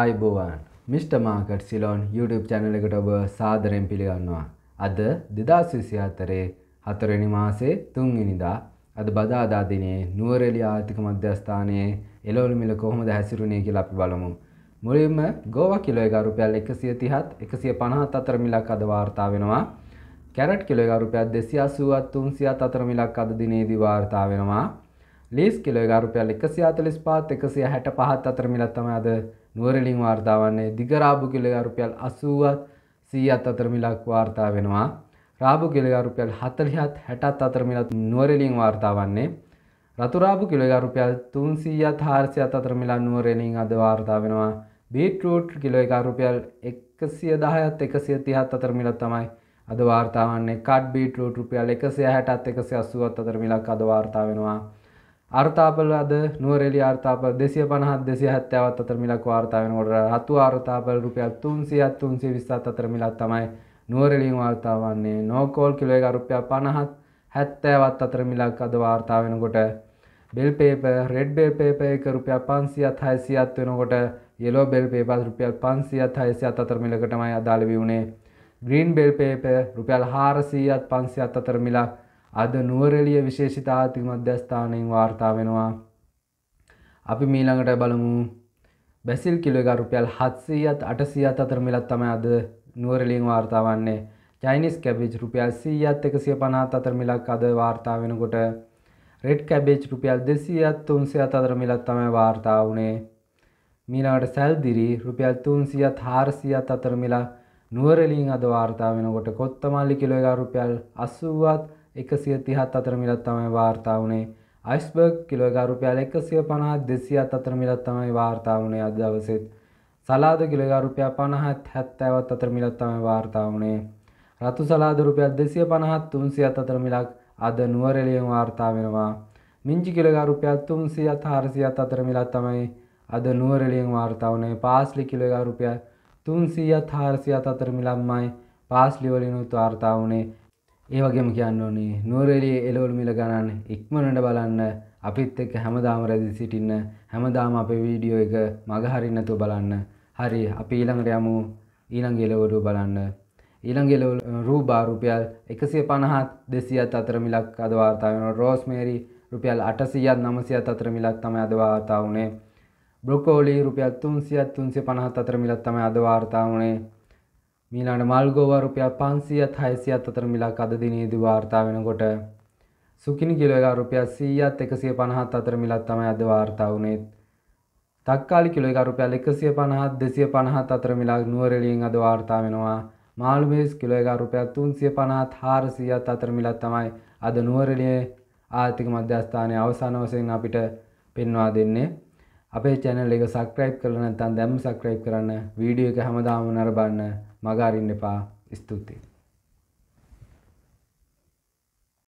අයිබෝවන් මිට. Market Ceylon YouTube චැනල එකට ඔබ සාදරෙන් පිළිගන්නවා. අද දෙදස් විසිහත්තරේ හතරනි මාසේ තුන්ගිනිදා අද බදාදාදිනේ නුවරෙලි ආර්ථික මධ්‍යස්ථානයේ එලෝල් මිල කොහොමද හැසිරුණේ කියලා අපි බලමු. මුලින්ම ගෝවා කිලෝ එක රුපියල් 130ත් 150ත් අතර මිලක් අද වාර්තා වෙනවා. කැරට් කිලෝ එක රුපියල් 280ත් 300ත් අතර මිලක් අද දිනේදී වාර්තා වෙනවා. ලීස් කිලෝ එක රුපියල් 145ත් 165ත් අතර මිලක් තමයි අද නුවරලින් වාර්තාාවන්නේ දිගරාබු කෙළෙගා රුපියල් අසුවත් සීයත් අතරමිලක් වාර්තා වෙනවා. රාබු කෙළෙගා රුපියල් හතලිහත් හැටත් අතරමිලත් නුවරලින් වාර්තාාවන්නේ. රතුරාබු කෙළෙගා රුපියල් තුන්සීයත් හාර්සියත් අතරමිලා නුවරලින් අද වාර්තා වෙනවා. බීටරූට් කිලෝ එකා රුපියල් එකසිය දහයත් එකසිය තිහත් අතරමිලත් තමයි අද වාර්තාාවන්නේ කඩ් බීටරූට රුපියල් එකසිය හැටත් එකසිය අස්සුවත් අතරමිලක් අද වාර්තා වෙනවා. අර්තාපල අද නුවරෙලි ආර්තාපල් දෙසිය පනහත් දෙසි හත්තාවත් අතර මිලක් වාර්තාාවෙන ොට හතු ආර්තාපල් රුපයක් තුන්සියත් තුන්සේ විස්සත් අතර මිලත් තමයි නුවරෙලින් වාර්තාවන්නේ නෝකෝල් කිලෝය රුපයක් පණහත් හැත්තෑවත් අතර මිලක් අද වාර්තාාවෙනකොට bell pepper red bell pepper එක රුපයක් පන්සියත් හයිසියත් වෙනකොට යෙලෝ බෙල් පේපස් රුපියල් පන්සියත් හයිසියත් අතර මිලකටමයි අදාළවි වුණේ ග්‍රීන් බෙල් පේප රුපියල් හාරසීයත් පන්සියත් අතර මිලක් අද නුවරෙලිය විශේෂිත ආර්ථික මධ්‍යස්ථානයෙන් වාර්තා වෙනවා. අපි මීළඟට බලමු බැසිල් කිලගරුපියල් හත්සීයත් අටසියත් අතර මිලත් තම අද නුවරලින් වාර්තාාවන්නේ චයිනිස් කැබේජ් රුපියල් සීයත් එකසිය පනාත් අතර මිලක් අද වාර්තා වෙනකොට රෙඩ් කැබේජ් රුපියල් දෙසියත් තුන්සිය අතර මිලත් තමයි වාර්තා වුණේ මීළඟට සැල්දිරි රුපියල් තුන්සියත් හාරසියත් අතර මිලා නුවරලින් අද වාර්තා වෙනකොට කොත්තමල්ලි කිලෝග රුපියල් අසුවත් එකසිය තිහත් අතර මිලත් තමයි වාර්තා වුණේ අයිස්බර්ග් කිලෝගරුපයාල එකසිය පනා දෙසියත් අතර මිලත් තමයි වාර්තා වුණේ අදවසෙත් සලාද කිලගරුපයා පණහත් හැත්තෑවත් අතර මිලත් තමයි වාර්තා වුණේ රතු සලාද රුපයක් දෙසිය පණහත් තුන්සියත් අතර මිලක් අද නුවරෙලියෙන් වාර්තා වෙනවා මිංචි කිලගරුපයක් තුන්සියත් හාරසියත් අතර මිලත් තමයි අද නුවරලියෙන් වාර්තාවනේ පාස්ලි කිලග රුපිය තුන්සීයත් හාරසියත් අතර මිලම්මයි පාස්ලිවලිනුත් වාර්තාාවනේ ඒ වගේම කියන්න ඕනේ නුවරෙලිය එලවලු මිල ගණන් ඉක්මනට බලන්න අපිත් එක්ක හැමදාම රැදි සිටින්න හැමදාම අපේ වීඩියෝ එක මගහරින්නතුව බලන්න හරි අපි ඊළඟට යමු ඊළඟ එලවලු බලන්න ඊළංගෙලවල් රූබා රුපියල් එකසිය පණහත් දෙසියත් අතරමිලක් අදවාර්තාාවන රෝස්මේරි රුපියල් අටසියත් නමසියත් අතරමිලක් තම අදවාර්තා වුණේ බ්‍රොකෝලි රුපියල් තුන්සියත් තුන්සිය පණහත් අතරමිලත් තම අදවාර්තා වුණේ මීලාට මල්ගෝවා රුපියල් පන්සියත් හයිසියත් අතර මිලක් අද දිනේදී වාර්තා වෙනකොට සුකිනි කිලෝ එක රුපියල් 100ත් 150ත් අතර මිලක් තමයි අද වාර්තා වුනේ. තක්කාලි කිලෝ එක රුපියල් 150ත් 250ත් අතර මිලක් නුවරඑළියෙන් අද වාර්තා වෙනවා. මාළු මිරිස් කිලෝ එක රුපියල් 350ත් 400ත් අතර මිලක් තමයි අද නුවරඑළියේ ආර්ථික මධ්‍යස්ථානයේ අවසාන වශයෙන් අපිට පෙන්වා දෙන්නේ. අපේ චැනල් එක සක්‍රයිප් කරන තන් දැම් සක්‍රයිප් කරන්න වීඩියෝ එක හැමදාම නරබන්න මගාරින්න එපා ස්තුතියි